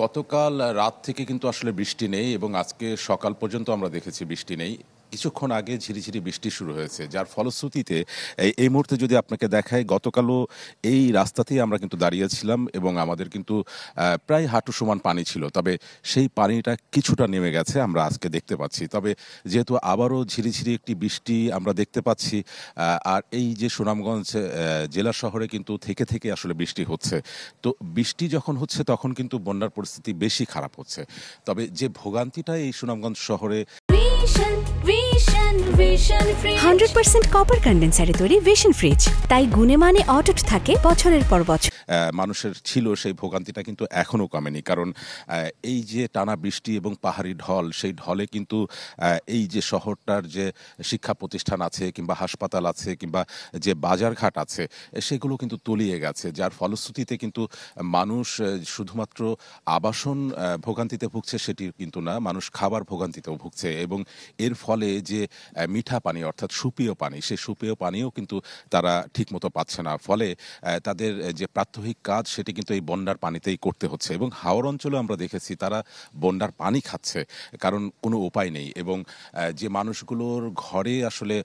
গতকাল রাত থেকে কিন্তু আসলে বৃষ্টি নেই এবং আজকে সকাল পর্যন্ত আমরা দেখেছি বৃষ্টি নেই কিছুক্ষণ আগে ঝিরিঝিরি বৃষ্টি শুরু হয়েছে যার ফলশ্রুতিতে এই মুহূর্তে যদি আপনাকে দেখায় গতকালও এই রাস্তাতেই আমরা কিন্তু দাঁড়িয়েছিলাম এবং আমাদের কিন্তু প্রায় হাঁটু সমান পানি ছিল তবে সেই পানিটা কিছুটা নেমে গেছে আমরা আজকে দেখতে পাচ্ছি তবে যেহেতু আবারও ঝিরিঝিরি একটি বৃষ্টি আমরা দেখতে পাচ্ছি আর এই যে সুনামগঞ্জ জেলা শহরে কিন্তু থেকে থেকে আসলে বৃষ্টি হচ্ছে তো বৃষ্টি যখন হচ্ছে তখন কিন্তু বন্যার পরিস্থিতি বেশি খারাপ হচ্ছে তবে যে ভোগান্তিটা এই সুনামগঞ্জ শহরে হান্ড্রেড পার্সেন্ট কপার কন্ডেন্সারে তৈরি ভিশন ফ্রিজ তাই গুণে মানে অটুট থাকে বছরের পর বছর মানুষের ছিল সেই ভোগান্তিটা কিন্তু এখনও কমেনি কারণ এই যে টানা বৃষ্টি এবং পাহাড়ি ঢল সেই ঢলে কিন্তু এই যে শহরটার যে শিক্ষা প্রতিষ্ঠান আছে কিংবা হাসপাতাল আছে কিংবা যে বাজারঘাট আছে সেগুলো কিন্তু তলিয়ে গেছে যার ফলশ্রুতিতে কিন্তু মানুষ শুধুমাত্র আবাসন ভোগান্তিতে ভুগছে সেটি কিন্তু না মানুষ খাবার ভোগান্তিতেও ভুগছে এবং এর ফলে যে মিঠা পানি অর্থাৎ সুপেয় পানি সেই সুপেয় পানিও কিন্তু তারা ঠিকমতো পাচ্ছে না ফলে তাদের যে প্রাপ্য দায়িত্বহীন কাজ সেটি কিন্তু এই বন্যার পানিতেই করতে হচ্ছে এবং হাওর অঞ্চলে আমরা দেখেছি তারা বন্যার পানি খাচ্ছে কারণ কোনো উপায় নেই এবং যে মানুষগুলোর ঘরে আসলে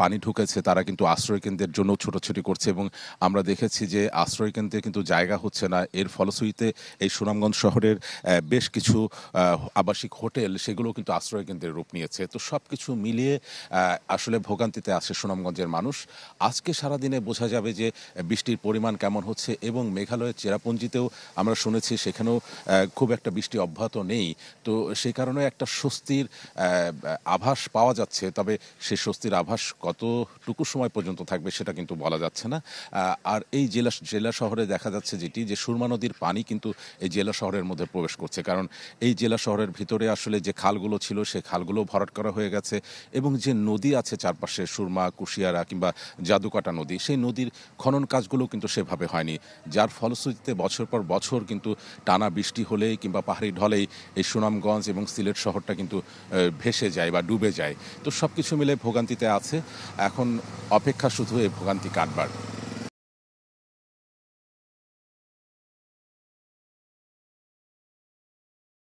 পানি ঢুকেছে তারা কিন্তু আশ্রয়কেন্দ্রের জন্য ছোটাছুটি করছে এবং আমরা দেখেছি যে আশ্রয়কেন্দ্রে কিন্তু জায়গা হচ্ছে না এর ফলশ্রুতিতে এই সুনামগঞ্জ শহরের বেশ কিছু আবাসিক হোটেল সেগুলো কিন্তু আশ্রয়কেন্দ্রের রূপ নিয়েছে তো সব কিছু মিলিয়ে আসলে ভোগান্তিতে আসে সুনামগঞ্জের মানুষ আজকে সারাদিনে বোঝা যাবে যে বৃষ্টির পরিমাণ কেমন হচ্ছে এবং মেঘালয়ের চেরাপুঞ্জিতেও আমরা শুনেছি সেখানেও খুব একটা বৃষ্টি অব্যাহত নেই তো সেই কারণে একটা স্বস্তির আভাস পাওয়া যাচ্ছে তবে সে স্বস্তির আভাস কতটুকু সময় পর্যন্ত থাকবে সেটা কিন্তু বলা যাচ্ছে না আর এই জেলা জেলা শহরে দেখা যাচ্ছে যেটি যে সুরমা নদীর পানি কিন্তু এই জেলা শহরের মধ্যে প্রবেশ করছে কারণ এই জেলা শহরের ভিতরে আসলে যে খালগুলো ছিল সে খালগুলো ভরাট করা হয়ে গেছে এবং যে নদী আছে চারপাশে সুরমা কুশিয়ারা কিংবা জাদুকাটা নদী সেই নদীর খনন কাজগুলো কিন্তু সেভাবে হয়নি যার ফলশ্রুতিতে বছর পর বছর কিন্তু টানা বৃষ্টি হলেই কিংবা পাহাড়ি ঢলেই এই সুনামগঞ্জ এবং সিলেট শহরটা কিন্তু ভেসে যায় বা ডুবে যায় তো সব কিছু মিলে ভোগান্তিতে আছে এখন অপেক্ষা শুধু এই ভোগান্তি কাটবার